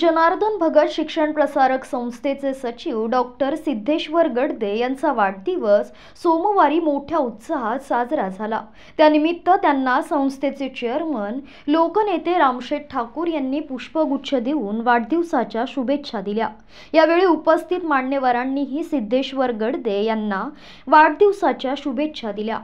जनार्दन भगत शिक्षण प्रसारक संस्थेचे सचिव डॉक्टर सिद्धेश्वर गडदे यांचा वाढदिवस सोमवारी मोठ्या उत्साहात साजरा झाला त्यानिमित्त त्यांना संस्थेचे चेअरमन लोकनेते रामशेठ ठाकूर यांनी पुष्पगुच्छ देऊन वाढदिवसाच्या शुभेच्छा दिल्या यावेळी उपस्थित मान्यवरांनीही सिद्धेश्वर गडदे यांना वाढदिवसाच्या शुभेच्छा दिल्या